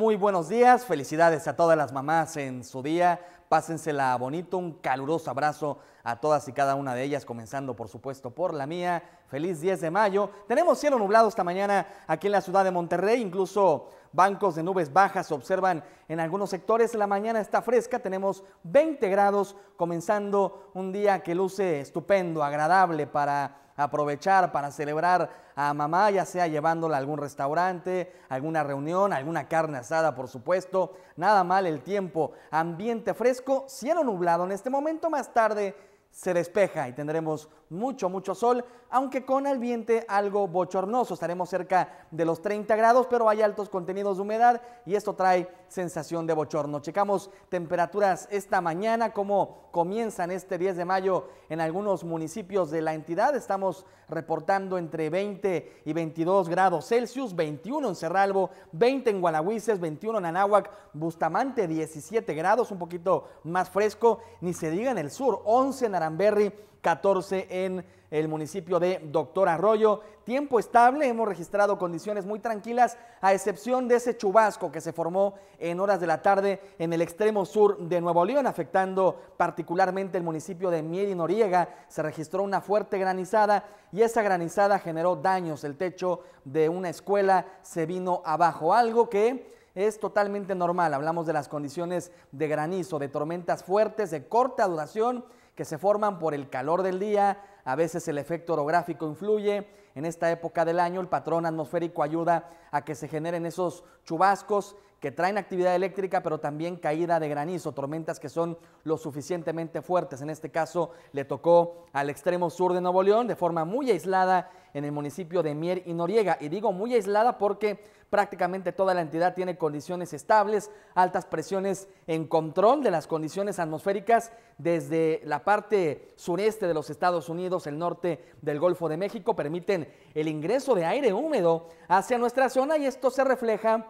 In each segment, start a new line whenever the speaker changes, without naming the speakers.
muy buenos días, felicidades a todas las mamás en su día, pásensela bonito, un caluroso abrazo a todas y cada una de ellas, comenzando por supuesto por la mía, feliz 10 de mayo, tenemos cielo nublado esta mañana aquí en la ciudad de Monterrey, incluso bancos de nubes bajas se observan en algunos sectores, la mañana está fresca, tenemos 20 grados, comenzando un día que luce estupendo, agradable para aprovechar para celebrar a mamá, ya sea llevándola a algún restaurante, alguna reunión, alguna carne asada, por supuesto. Nada mal el tiempo, ambiente fresco, cielo nublado en este momento, más tarde se despeja y tendremos mucho, mucho sol, aunque con ambiente algo bochornoso. Estaremos cerca de los 30 grados, pero hay altos contenidos de humedad y esto trae sensación de bochorno. Checamos temperaturas esta mañana, como comienzan este 10 de mayo en algunos municipios de la entidad. Estamos reportando entre 20 y 22 grados Celsius, 21 en Cerralbo, 20 en Gualahuises, 21 en Anáhuac, Bustamante 17 grados, un poquito más fresco, ni se diga en el sur, 11 en Aramberri, 14 en el municipio de Doctor Arroyo. Tiempo estable, hemos registrado condiciones muy tranquilas, a excepción de ese chubasco que se formó en horas de la tarde en el extremo sur de Nuevo León, afectando particularmente el municipio de Mier y Noriega. Se registró una fuerte granizada y esa granizada generó daños. El techo de una escuela se vino abajo, algo que es totalmente normal. Hablamos de las condiciones de granizo, de tormentas fuertes, de corta duración que se forman por el calor del día, a veces el efecto orográfico influye. En esta época del año el patrón atmosférico ayuda a que se generen esos chubascos que traen actividad eléctrica, pero también caída de granizo, tormentas que son lo suficientemente fuertes. En este caso le tocó al extremo sur de Nuevo León de forma muy aislada en el municipio de Mier y Noriega. Y digo muy aislada porque prácticamente toda la entidad tiene condiciones estables, altas presiones en control de las condiciones atmosféricas desde la parte sureste de los Estados Unidos el norte del Golfo de México permiten el ingreso de aire húmedo hacia nuestra zona y esto se refleja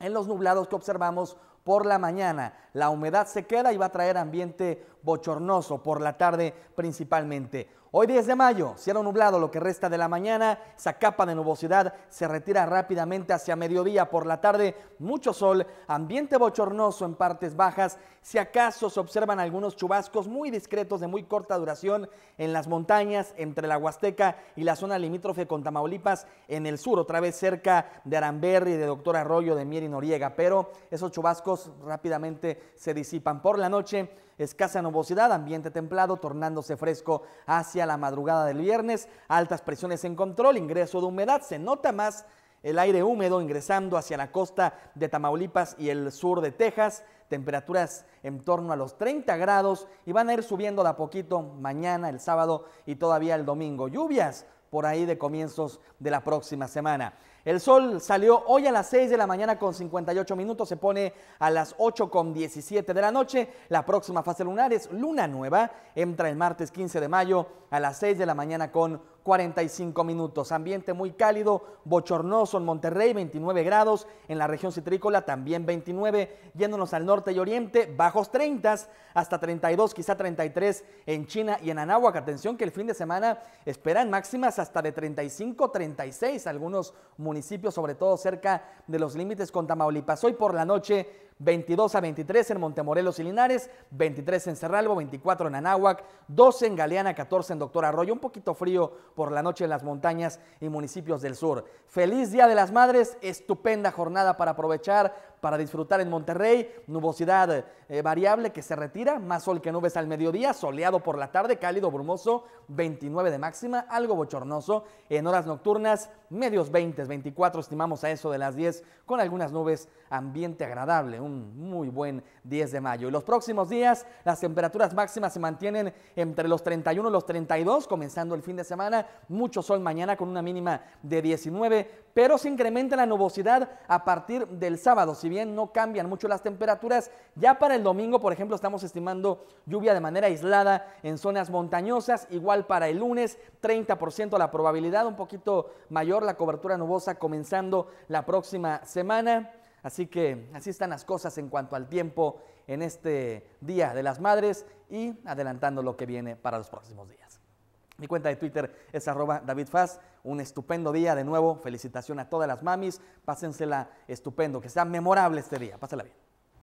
en los nublados que observamos por la mañana. La humedad se queda y va a traer ambiente bochornoso por la tarde principalmente. Hoy 10 de mayo, cielo nublado lo que resta de la mañana, esa capa de nubosidad se retira rápidamente hacia mediodía por la tarde, mucho sol, ambiente bochornoso en partes bajas, si acaso se observan algunos chubascos muy discretos de muy corta duración en las montañas entre la Huasteca y la zona limítrofe con Tamaulipas en el sur, otra vez cerca de Aramberri, de Doctor Arroyo, de Mier y Noriega, pero esos chubascos rápidamente se disipan por la noche escasa nubosidad, ambiente templado, tornándose fresco hacia la madrugada del viernes, altas presiones en control, ingreso de humedad, se nota más el aire húmedo ingresando hacia la costa de Tamaulipas y el sur de Texas, temperaturas en torno a los 30 grados y van a ir subiendo de a poquito mañana, el sábado y todavía el domingo. Lluvias por ahí de comienzos de la próxima semana. El sol salió hoy a las 6 de la mañana con 58 minutos, se pone a las 8 con 17 de la noche. La próxima fase lunar es luna nueva, entra el martes 15 de mayo a las 6 de la mañana con 45 minutos. Ambiente muy cálido, bochornoso en Monterrey, 29 grados, en la región citrícola también 29, yéndonos al norte y oriente, bajos 30, hasta 32, quizá 33 en China y en Anáhuac. Atención que el fin de semana esperan máximas hasta de 35, 36, algunos municipios, sobre todo cerca de los límites con Tamaulipas. Hoy por la noche 22 a 23 en Montemorelos y Linares, 23 en Cerralvo, 24 en Anáhuac, 12 en Galeana, 14 en Doctor Arroyo, un poquito frío por la noche en las montañas y municipios del sur. Feliz Día de las Madres, estupenda jornada para aprovechar para disfrutar en Monterrey. Nubosidad eh, variable que se retira, más sol que nubes al mediodía, soleado por la tarde, cálido, brumoso, 29 de máxima, algo bochornoso. En horas nocturnas, medios 20, 24, estimamos a eso de las 10, con algunas nubes, ambiente agradable, un muy buen 10 de mayo. Y los próximos días, las temperaturas máximas se mantienen entre los 31 y los 32, comenzando el fin de semana, mucho sol mañana con una mínima de 19, pero se incrementa la nubosidad a partir del sábado no cambian mucho las temperaturas. Ya para el domingo, por ejemplo, estamos estimando lluvia de manera aislada en zonas montañosas. Igual para el lunes, 30% la probabilidad, un poquito mayor la cobertura nubosa comenzando la próxima semana. Así que así están las cosas en cuanto al tiempo en este Día de las Madres y adelantando lo que viene para los próximos días. Mi cuenta de Twitter es arroba DavidFaz. Un estupendo día de nuevo. Felicitación a todas las mamis. Pásensela estupendo. Que sea memorable este día. Pásala bien.